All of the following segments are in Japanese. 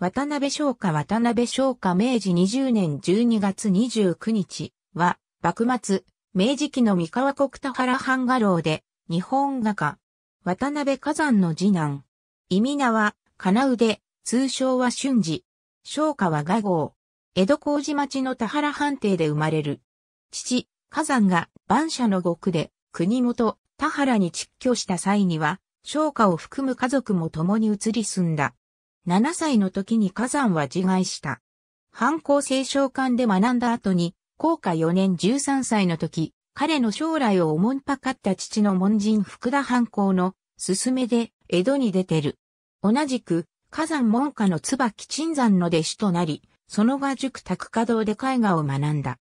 渡辺商家渡辺商家明治20年12月29日は、幕末、明治期の三河国田原半画廊で、日本画家、渡辺火山の次男。意味名は、金腕、通称は春治。商家は画号。江戸麹町の田原藩邸で生まれる。父、火山が万社の獄で、国元、田原に蟄居した際には、商家を含む家族も共に移り住んだ。7歳の時に火山は自害した。反抗性召館で学んだ後に、高下4年13歳の時、彼の将来を思んぱかった父の門人福田反抗の勧めで江戸に出てる。同じく、火山門下の椿鎮山の弟子となり、そのが塾宅稼堂で絵画を学んだ。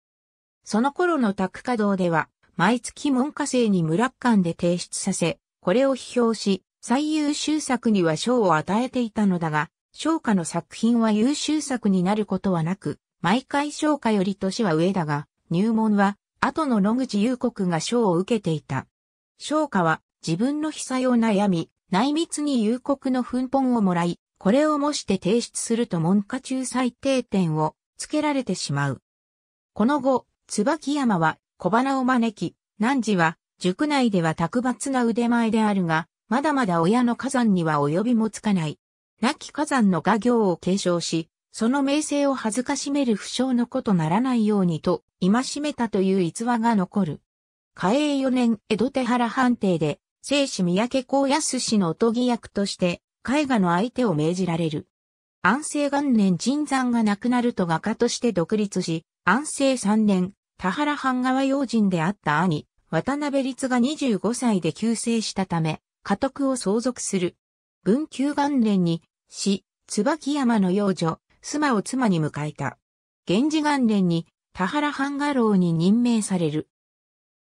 その頃の宅稼堂では、毎月門下生に村間で提出させ、これを批評し、最優秀作には賞を与えていたのだが、昇華の作品は優秀作になることはなく、毎回昇華より年は上だが、入門は後の野口優国が賞を受けていた。昇華は自分の被災を悩み、内密に優国の奮本をもらい、これを模して提出すると文科中最低点をつけられてしまう。この後、椿山は小花を招き、南寺は塾内では卓抜な腕前であるが、まだまだ親の火山には及びもつかない。亡き火山の画業を継承し、その名声を恥ずかしめる不詳のことならないようにと、戒めたという逸話が残る。嘉永4年江戸手原判定で、聖子三宅公康氏のおとぎ役として、絵画の相手を命じられる。安政元年人山が亡くなると画家として独立し、安政3年、田原藩側用人であった兄、渡辺律が25歳で急逝したため、家督を相続する。文久元年に、死、椿山の養女、妻を妻に迎えた。源氏元年に、田原半家老に任命される。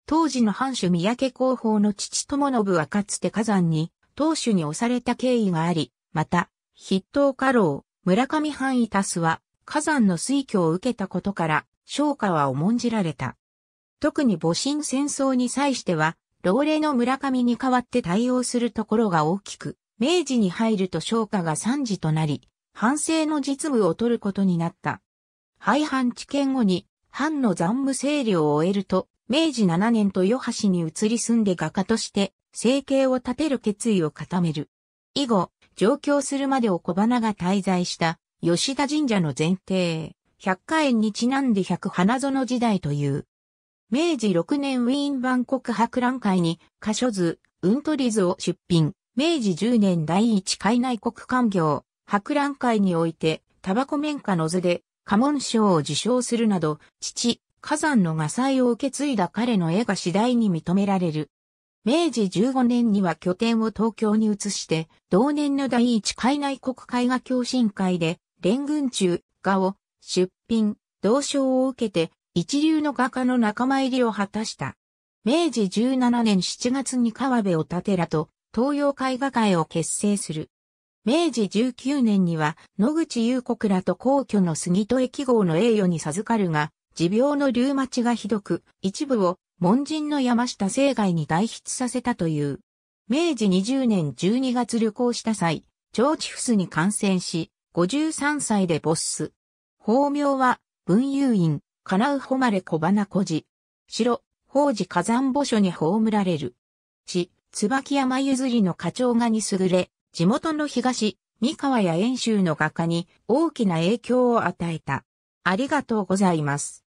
当時の藩主三宅広報の父友信はかつて火山に、当主に押された経緯があり、また、筆頭家老、村上藩イタスは、火山の推挙を受けたことから、昇華は重んじられた。特に戊辰戦争に際しては、老齢の村上に代わって対応するところが大きく、明治に入ると商家が参事となり、藩政の実務を取ることになった。廃藩置県後に、藩の残務整理を終えると、明治7年豊橋に移り住んで画家として、生計を立てる決意を固める。以後、上京するまでを小花が滞在した吉田神社の前提、百花園にちなんで百花園時代という。明治6年ウィーン万国博覧会に、箇所図、うんとり図を出品。明治10年第一海内国官業、博覧会において、タバコ綿花の図で、家紋賞を受賞するなど、父、火山の画祭を受け継いだ彼の絵が次第に認められる。明治15年には拠点を東京に移して、同年の第一海内国絵画共振会で、連軍中、画を出品、同賞を受けて、一流の画家の仲間入りを果たした。明治17年7月に川辺を立てらと東洋絵画会を結成する。明治19年には野口裕国らと皇居の杉戸駅号の栄誉に授かるが、持病のリュウマチがひどく、一部を門人の山下生涯に代筆させたという。明治20年12月旅行した際、長地フスに感染し、53歳で没す。法名は、文遊院、叶う誉れ小花小寺。城、法寺火山墓所に葬られる。地、椿山譲りの花鳥画に優れ、地元の東、三河や遠州の画家に大きな影響を与えた。ありがとうございます。